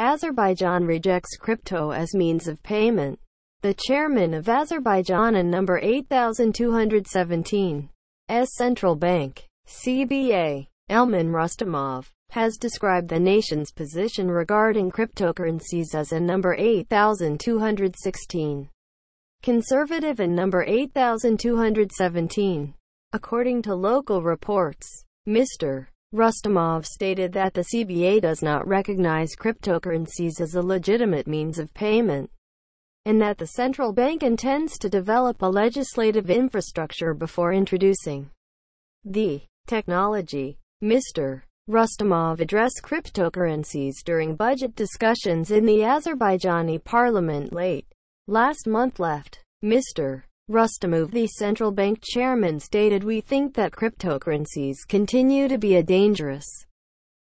Azerbaijan rejects crypto as means of payment. The chairman of Azerbaijan and number 8217 S Central Bank, CBA, Elman Rustamov, has described the nation's position regarding cryptocurrencies as a number 8216, conservative and number 8217. According to local reports, Mr. Rustamov stated that the CBA does not recognize cryptocurrencies as a legitimate means of payment and that the central bank intends to develop a legislative infrastructure before introducing the technology. Mr. Rustamov addressed cryptocurrencies during budget discussions in the Azerbaijani parliament late last month left. Mr. Rustamov, the central bank chairman, stated, We think that cryptocurrencies continue to be a dangerous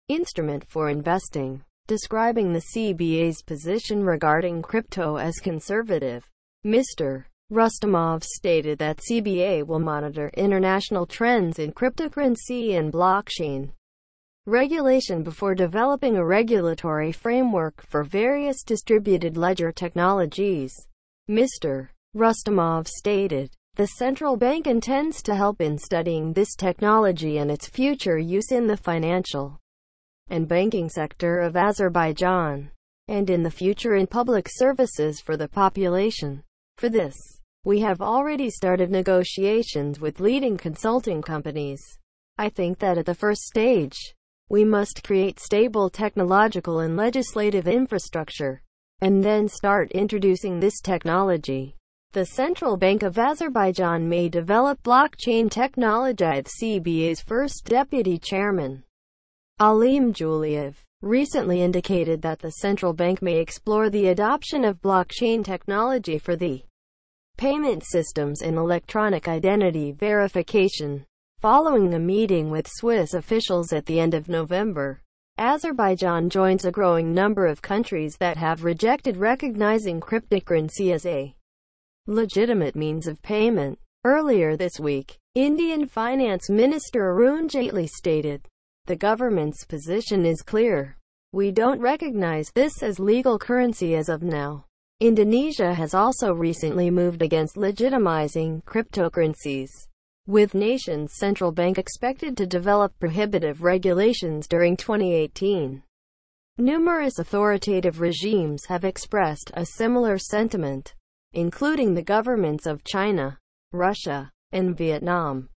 instrument for investing, describing the CBA's position regarding crypto as conservative. Mr. Rustamov stated that CBA will monitor international trends in cryptocurrency and blockchain regulation before developing a regulatory framework for various distributed ledger technologies. Mr. Rustamov stated. The central bank intends to help in studying this technology and its future use in the financial and banking sector of Azerbaijan, and in the future in public services for the population. For this, we have already started negotiations with leading consulting companies. I think that at the first stage, we must create stable technological and legislative infrastructure, and then start introducing this technology. The Central Bank of Azerbaijan may develop blockchain technology. The CBA's first deputy chairman, Alim Juliev, recently indicated that the central bank may explore the adoption of blockchain technology for the payment systems and electronic identity verification. Following a meeting with Swiss officials at the end of November, Azerbaijan joins a growing number of countries that have rejected recognizing cryptocurrency as a legitimate means of payment. Earlier this week, Indian Finance Minister Arun Jaitley stated, The government's position is clear. We don't recognize this as legal currency as of now. Indonesia has also recently moved against legitimizing cryptocurrencies, with nation's central bank expected to develop prohibitive regulations during 2018. Numerous authoritative regimes have expressed a similar sentiment including the governments of China, Russia, and Vietnam.